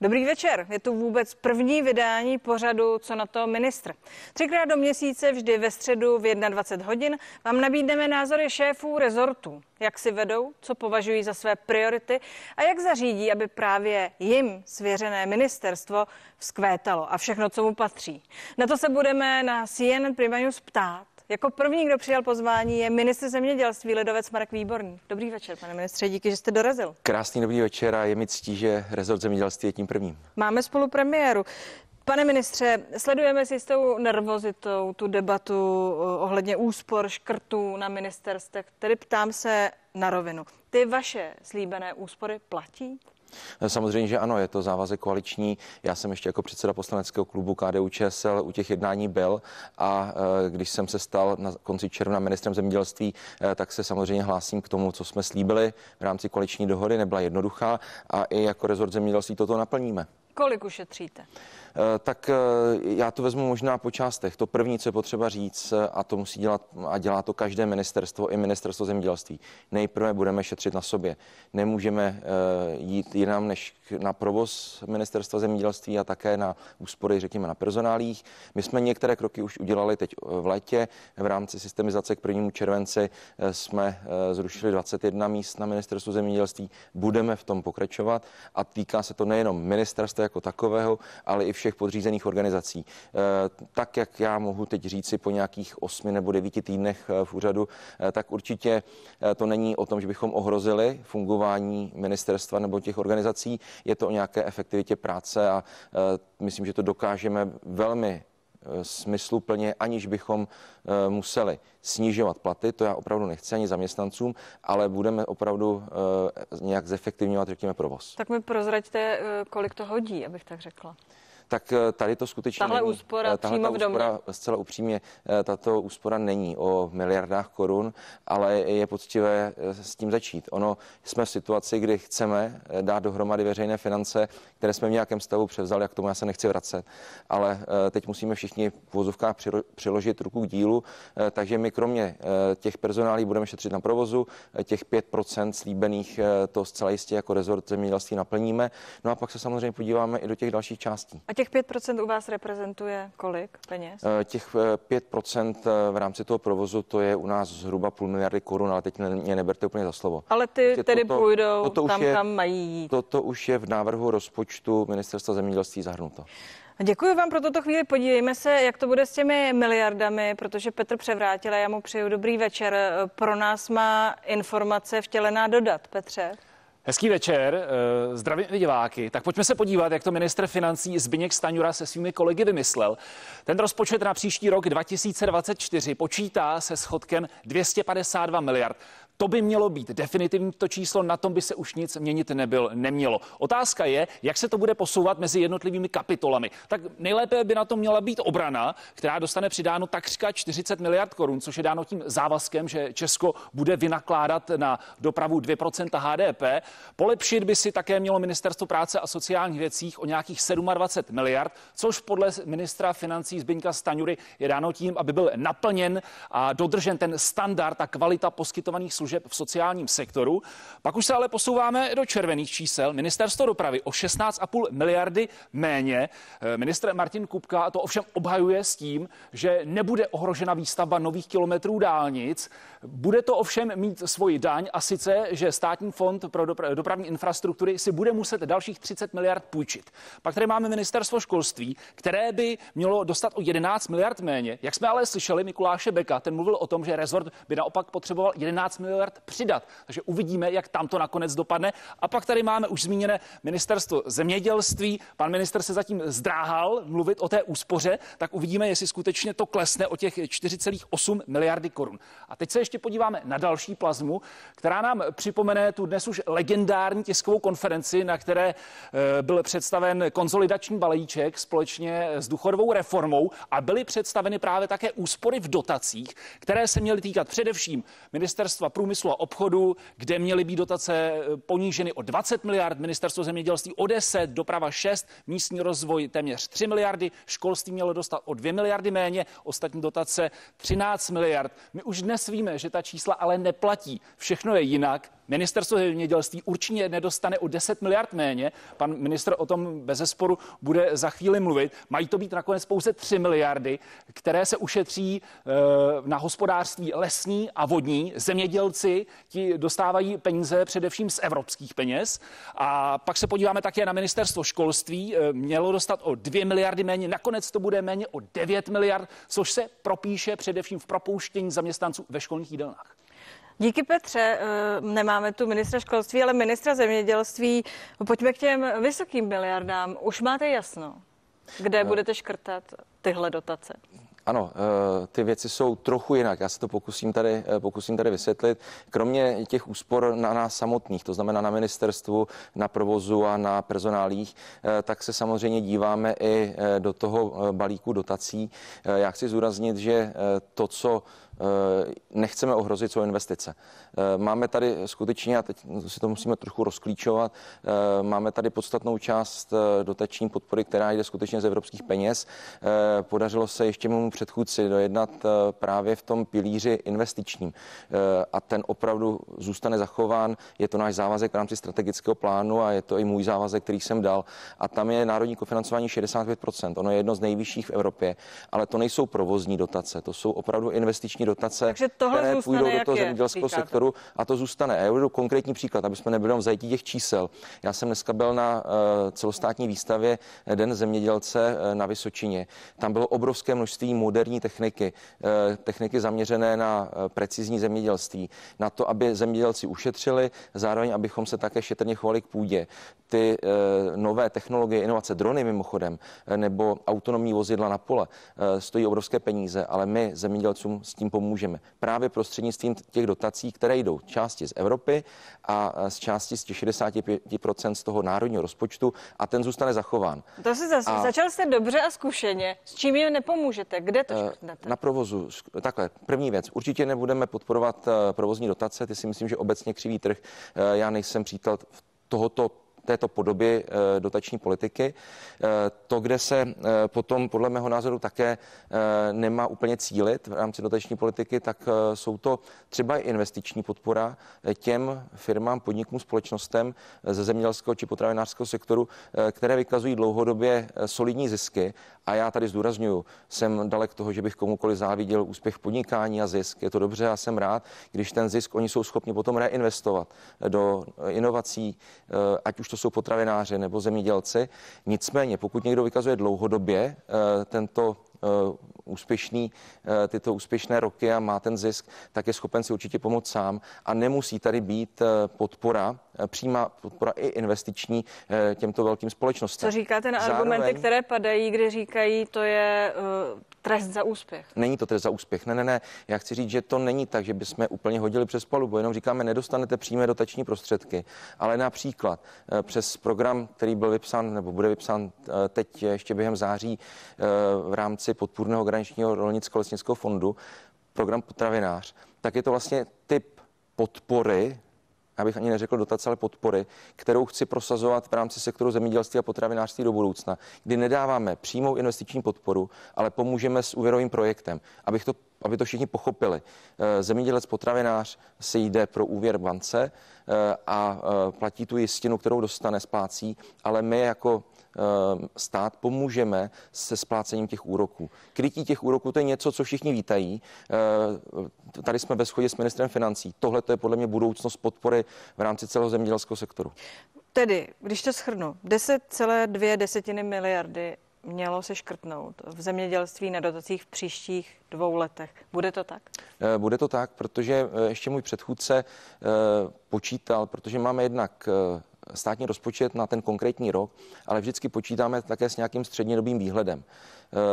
Dobrý večer, je tu vůbec první vydání pořadu Co na to ministr. Třikrát do měsíce, vždy ve středu v 21 hodin, vám nabídneme názory šéfů rezortů, jak si vedou, co považují za své priority a jak zařídí, aby právě jim svěřené ministerstvo vzkvétalo a všechno, co mu patří. Na to se budeme na CNN Prima News ptát jako první, kdo přijal pozvání, je ministr zemědělství Lidovec Marek Výborný. Dobrý večer, pane ministře, díky, že jste dorazil. Krásný dobrý večer a je mi ctí, že rezort zemědělství je tím prvním. Máme spolu premiéru. Pane ministře, sledujeme s jistou nervozitou tu debatu eh, ohledně úspor, škrtů na ministerstvech. Tedy ptám se na rovinu. Ty vaše slíbené úspory platí? Samozřejmě, že ano, je to závazek koaliční. Já jsem ještě jako předseda poslaneckého klubu KDU ČSL u těch jednání byl a eh, když jsem se stal na konci června ministrem zemědělství, eh, tak se samozřejmě hlásím k tomu, co jsme slíbili v rámci koaliční dohody. Nebyla jednoduchá a i jako rezort zemědělství toto naplníme. Kolik ušetříte? Eh, tak eh, já to vezmu možná po částech. To první, co je potřeba říct, eh, a to musí dělat, a dělá to každé ministerstvo, i ministerstvo zemědělství. Nejprve budeme šetřit na sobě. Nemůžeme jít jinam než na provoz ministerstva zemědělství a také na úspory, řekněme, na personálích. My jsme některé kroky už udělali teď v létě. V rámci systemizace k 1. červenci jsme zrušili 21 míst na ministerstvu zemědělství. Budeme v tom pokračovat a týká se to nejenom ministerstva jako takového, ale i všech podřízených organizací. Eh, tak, jak já mohu teď říci po nějakých osmi nebo devíti týdnech eh, v úřadu, eh, tak určitě to není o tom, že bychom ohrozili fungování ministerstva nebo těch organizací. Je to o nějaké efektivitě práce a myslím, že to dokážeme velmi smysluplně, aniž bychom museli snižovat platy, to já opravdu nechci ani zaměstnancům, ale budeme opravdu nějak zefektivňovat, řekněme, provoz. Tak mi prozraďte, kolik to hodí, abych tak řekla tak eh, tady to skutečně tahle není. úspora eh, tahle přímo ta úspora, v domě. Eh, zcela upřímně, tato úspora není o miliardách korun, ale je poctivé s tím začít. Ono jsme v situaci, kdy chceme dát dohromady veřejné finance, které jsme v nějakém stavu převzali, jak tomu já se nechci vracet, ale teď musíme všichni v vozovkách přiložit ruku k dílu, takže my kromě těch personálí budeme šetřit na provozu, těch 5% slíbených to zcela jistě jako rezort zemědělství naplníme, no a pak se samozřejmě podíváme i do těch dalších částí. A těch 5% u vás reprezentuje kolik peněz? Eh, těch 5% eh, eh, v rámci toho provozu, to je u nás zhruba půl miliardy korun, ale teď mě neberte úplně za slovo. Ale ty Chci prostě tedy toto, půjdou toto tam, je, kam mají jít. Toto už je v návrhu rozpočtu ministerstva zemědělství zahrnuto. Děkuji vám pro toto chvíli. Podívejme se, jak to bude s těmi miliardami, protože Petr Převrátil a já mu přeju dobrý večer. Pro nás má informace vtělená dodat, Petře. Hezký večer, eh, zdravím diváky. Tak pojďme se podívat, jak to ministr financí Zbyněk Staňura se svými kolegy vymyslel. Ten rozpočet na příští rok 2024 počítá se schodkem 252 miliard. To by mělo být definitivní to číslo, na tom by se už nic měnit nebyl, nemělo. Otázka je, jak se to bude posouvat mezi jednotlivými kapitolami. Tak nejlépe by na to měla být obrana, která dostane přidáno takřka 40 miliard korun, což je dáno tím závazkem, že Česko bude vynakládat na dopravu 2% HDP. Polepšit by si také mělo Ministerstvo práce a sociálních věcí o nějakých 27 miliard, což podle ministra financí Zbyňka Staňury je dáno tím, aby byl naplněn a dodržen ten standard a kvalita poskytovaných služeb služeb v sociálním sektoru. Pak už se ale posouváme do červených čísel. Ministerstvo dopravy o 16,5 miliardy méně. Eh, ministr Martin Kupka to ovšem obhajuje s tím, že nebude ohrožena výstavba nových kilometrů dálnic. Bude to ovšem mít svoji daň a sice, že státní fond pro dopravní infrastruktury si bude muset dalších 30 miliard půjčit. Pak tady máme ministerstvo školství, které by mělo dostat o 11 miliard méně. Jak jsme ale slyšeli Mikuláše Beka, ten mluvil o tom, že rezort by naopak potřeboval 11 miliard miliard přidat. Takže uvidíme, jak tam to nakonec dopadne. A pak tady máme už zmíněné ministerstvo zemědělství. Pan minister se zatím zdráhal mluvit o té úspoře, tak uvidíme, jestli skutečně to klesne o těch 4,8 miliardy korun. A teď se ještě podíváme na další plazmu, která nám připomene tu dnes už legendární tiskovou konferenci, na které eh, byl představen konzolidační balíček společně s důchodovou reformou a byly představeny právě také úspory v dotacích, které se měly týkat především ministerstva průmyslu průmyslu a obchodu, kde měly být dotace eh, poníženy o 20 miliard, ministerstvo zemědělství o 10, doprava 6, místní rozvoj téměř 3 miliardy, školství mělo dostat o 2 miliardy méně, ostatní dotace 13 miliard. My už dnes víme, že ta čísla ale neplatí. Všechno je jinak, Ministerstvo zemědělství určitě nedostane o 10 miliard méně. Pan minister o tom bez zesporu bude za chvíli mluvit. Mají to být nakonec pouze 3 miliardy, které se ušetří eh, na hospodářství lesní a vodní. Zemědělci ti dostávají peníze především z evropských peněz. A pak se podíváme také na ministerstvo školství. Eh, mělo dostat o 2 miliardy méně, nakonec to bude méně o 9 miliard, což se propíše především v propouštění zaměstnanců ve školních jídelnách. Díky Petře, eh, nemáme tu ministra školství, ale ministra zemědělství. Pojďme k těm vysokým miliardám. Už máte jasno, kde no. budete škrtat tyhle dotace? Ano, eh, ty věci jsou trochu jinak. Já se to pokusím tady, pokusím tady vysvětlit. Kromě těch úspor na nás samotných, to znamená na ministerstvu, na provozu a na personálích, tak se samozřejmě díváme i do toho balíku dotací. Já chci zúraznit, že to, co Eh, nechceme ohrozit svoje investice. Eh, máme tady skutečně, a teď si to musíme trochu rozklíčovat, eh, máme tady podstatnou část dotační podpory, která jde skutečně z evropských peněz. Podařilo se ještě mému předchůdci dojednat právě v tom pilíři investičním a ten opravdu zůstane zachován. Je to náš závazek v rámci strategického plánu a je to i můj závazek, který jsem dal. A tam je národní kofinancování 65%. Ono je jedno z nejvyšších v Evropě, ale to nejsou provozní dotace, to jsou opravdu investiční dotace, Takže tohle které půjdou do toho zemědělského sektoru a to zůstane. A já budu konkrétní příklad, aby jsme nebyli v zajetí těch čísel. Já jsem dneska byl na eh, celostátní výstavě Den zemědělce eh, na Vysočině. Tam bylo obrovské množství moderní techniky, eh, techniky zaměřené na precizní zemědělství, na to, aby zemědělci ušetřili, zároveň abychom se také šetrně chovali k půdě. Ty nové technologie, inovace, drony mimochodem, nebo autonomní vozidla na pole, stojí obrovské peníze, ale my zemědělcům s tím pomůžeme. Právě prostřednictvím těch dotací, které jdou části z Evropy a e, z části z těch 65% z toho národního rozpočtu a ten zůstane zachován. To si zase, a, začal jste dobře a zkušeně. S čím jim nepomůžete? Kde to e, škrtnete? Na provozu. Takhle, první věc. Určitě nebudeme podporovat e, provozní dotace. Ty si myslím, že obecně křivý trh. Já nejsem přítel tohoto této podoby eh, dotační politiky. Eh, to, kde se eh, potom podle mého názoru také nemá úplně cílit v rámci dotační politiky, tak jsou to třeba i investiční podpora těm firmám, podnikům, společnostem ze zemědělského či potravinářského sektoru, které vykazují dlouhodobě solidní zisky. A já tady zdůraznuju, jsem dalek toho, že bych komukoliv záviděl úspěch podnikání a zisk. Je to dobře a jsem rád, když ten zisk oni jsou schopni potom reinvestovat do inovací, ať už to jsou potravináři nebo zemědělci. Nicméně, pokud někdo vykazuje dlouhodobě eh, tento Eh, úspěšný, eh, tyto úspěšné roky a má ten zisk, tak je schopen si určitě pomoct sám a nemusí tady být eh, podpora, přímá podpora i investiční těmto velkým společnostem. Co říkáte na Zároveň, argumenty, které padají, kde říkají, to je uh, trest za úspěch? Není to trest za úspěch, ne, ne, ne. Já chci říct, že to není tak, že bychom úplně hodili přes palubu, jenom říkáme, nedostanete přímé dotační prostředky, ale například přes program, který byl vypsán nebo bude vypsán teď ještě během září v rámci rámci podpůrného graničního rolnicko-lesnického fondu, program potravinář, tak je to vlastně typ podpory, abych ani neřekl dotace, ale podpory, kterou chci prosazovat v rámci sektoru zemědělství a potravinářství do budoucna, kdy nedáváme přímou investiční podporu, ale pomůžeme s úvěrovým projektem, abych to aby to všichni pochopili. Eh, zemědělec potravinář se jde pro úvěr bance eh, a eh, platí tu jistinu, kterou dostane, splácí, ale my jako Ehm, stát pomůžeme se splácením těch úroků. Krytí těch úroků to je něco, co všichni vítají. Ehm, tady jsme ve shodě s ministrem financí. Tohle to je podle mě budoucnost podpory v rámci celého zemědělského sektoru. Tedy, když to schrnu, 10,2 desetiny miliardy mělo se škrtnout v zemědělství na dotacích v příštích dvou letech. Bude to tak? Ehm, bude to tak, protože ještě můj předchůdce počítal, protože máme jednak státní rozpočet na ten konkrétní rok, ale vždycky počítáme také s nějakým střednědobým výhledem.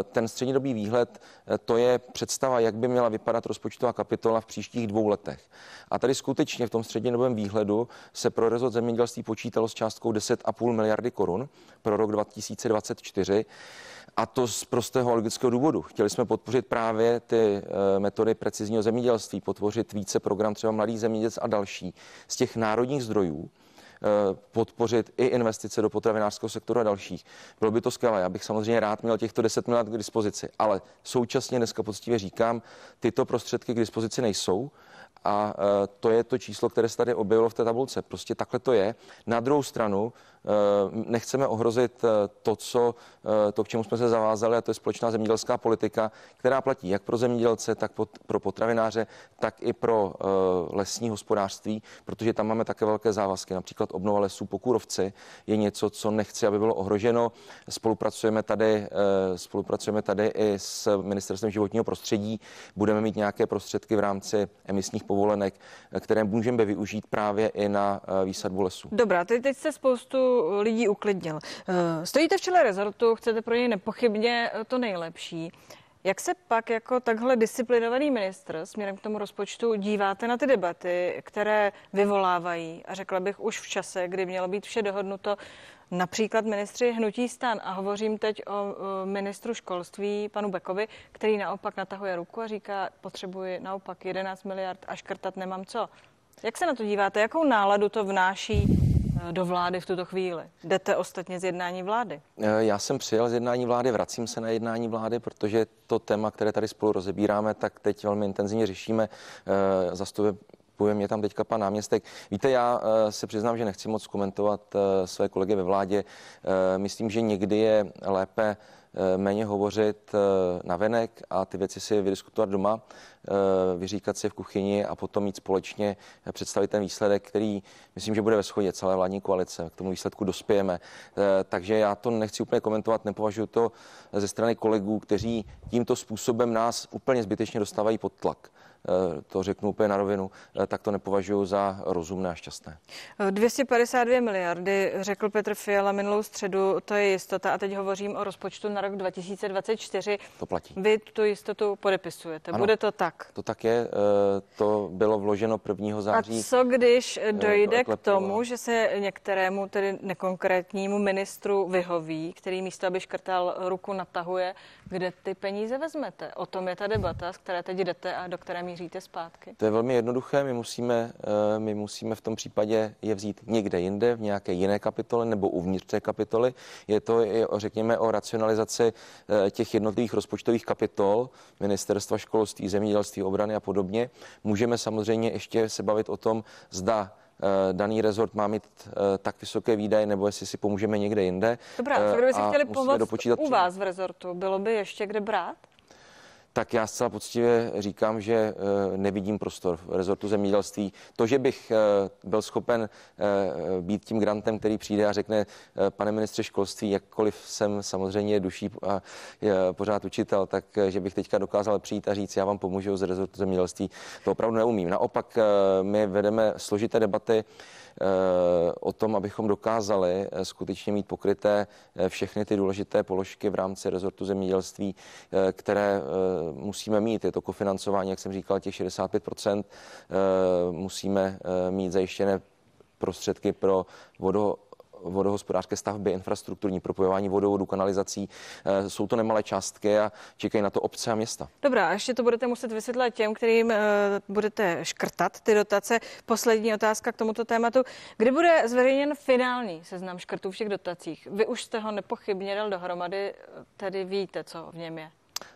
Eh, ten střednědobý výhled eh, to je představa, jak by měla vypadat rozpočtová kapitola v příštích dvou letech. A tady skutečně v tom střednědobém výhledu se pro rezort zemědělství počítalo s částkou 10,5 miliardy korun pro rok 2024. A to z prostého logického důvodu. Chtěli jsme podpořit právě ty eh, metody precizního zemědělství, podpořit více program třeba Mladý zemědělec a další z těch národních zdrojů. Eh, podpořit i investice do potravinářského sektoru a dalších. Bylo by to skvělé. Já bych samozřejmě rád měl těchto 10 miliard k dispozici, ale současně dneska poctivě říkám, tyto prostředky k dispozici nejsou. A eh, to je to číslo, které se tady objevilo v té tabulce. Prostě takhle to je. Na druhou stranu Eh, nechceme ohrozit eh, to, co, eh, to, k čemu jsme se zavázali, a to je společná zemědělská politika, která platí jak pro zemědělce, tak pro potravináře, tak i pro lesní hospodářství, protože tam máme také velké závazky. Například obnova lesů po Kůrovci je něco, co nechci, aby bylo ohroženo. Spolupracujeme tady, spolupracujeme tady i s Ministerstvem životního prostředí. Budeme mít nějaké prostředky v rámci emisních povolenek, které můžeme využít právě i na výsadbu lesů. Dobrá, teď, teď se spoustu lidí uklidnil. Eh, stojíte v čele rezortu, chcete pro něj nepochybně eh, to nejlepší. Jak se pak jako takhle disciplinovaný ministr směrem k tomu rozpočtu díváte na ty debaty, které vyvolávají, a řekla bych už v čase, kdy mělo být vše dohodnuto, například ministři hnutí stan a hovořím teď o ministru školství panu Bekovi, který naopak natahuje ruku a říká, potřebuji naopak 11 miliard a škrtat nemám co. Jak se na to díváte? Jakou náladu to vnáší Eh, do vlády v tuto chvíli? Jdete ostatně z jednání vlády? Eh, já jsem přijel z jednání vlády, vracím se na jednání vlády, protože to téma, které tady spolu rozebíráme, tak teď velmi intenzivně řešíme. Eh, Zastupujeme zastupuje mě tam teďka pan náměstek. Víte, já eh, se přiznám, že nechci moc komentovat eh, své kolegy ve vládě. Eh, myslím, že někdy je lépe méně hovořit na venek a ty věci si vydiskutovat doma, vyříkat si v kuchyni a potom mít společně představit ten výsledek, který myslím, že bude ve shodě celé vládní koalice. K tomu výsledku dospějeme. Takže já to nechci úplně komentovat, nepovažuji to ze strany kolegů, kteří tímto způsobem nás úplně zbytečně dostávají pod tlak. Eh, to řeknu úplně na rovinu, eh, tak to nepovažuji za rozumné a šťastné. 252 eh, miliardy, řekl Petr Fiala minulou středu, to je jistota a teď hovořím o rozpočtu na rok 2024. To platí. Vy tu jistotu podepisujete, ano, bude to tak? To tak je, to bylo vloženo 1. září. A co když dojde do k tomu, že se některému tedy nekonkrétnímu ministru vyhoví, který místo, aby škrtal ruku natahuje, kde ty peníze vezmete? O tom je ta debata, z které teď jdete a do které míříte zpátky? To je velmi jednoduché. My musíme, eh, my musíme v tom případě je vzít někde jinde, v nějaké jiné kapitole nebo uvnitř té kapitoly. Je to, řekněme, o racionalizaci eh, těch jednotlivých rozpočtových kapitol ministerstva školství, zemědělství, obrany a podobně. Můžeme samozřejmě ještě se bavit o tom, zda eh, daný rezort má mít tak vysoké výdaje, nebo jestli si pomůžeme někde jinde. Dobrá, co kdyby si chtěli pomoct u vás v rezortu, bylo by ještě kde brát? tak já zcela poctivě říkám, že eh, nevidím prostor v rezortu zemědělství. To, že bych eh, byl schopen eh, být tím grantem, který přijde a řekne, pane ministře školství, jakkoliv jsem samozřejmě duší a pořád učitel, tak že bych teďka dokázal přijít a říct, já vám pomůžu z rezortu zemědělství, to opravdu neumím. Naopak my vedeme složité debaty Eh, o tom, abychom dokázali eh, skutečně mít pokryté eh, všechny ty důležité položky v rámci rezortu zemědělství, které musíme mít. Je to kofinancování, jak jsem říkal, těch 65 musíme mít zajištěné prostředky pro vodo vodohospodářské stavby, infrastrukturní propojování vodovodu, kanalizací. Eh, jsou to nemalé částky a čekají na to obce a města. Dobrá, a ještě to budete muset vysvětlit těm, kterým eh, budete škrtat ty dotace. Poslední otázka k tomuto tématu. Kdy bude zveřejněn finální seznam škrtů všech dotacích? Vy už jste ho nepochybně dal dohromady, tedy víte, co v něm je.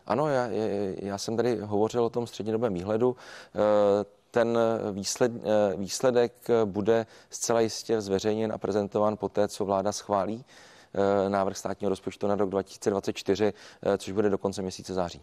Ano, já, já jsem tady hovořil o tom střednědobém výhledu. E, ten eh, výsled, eh, výsledek eh, bude zcela jistě zveřejněn a prezentován poté, co vláda schválí návrh státního rozpočtu na rok 2024, což bude do konce měsíce září.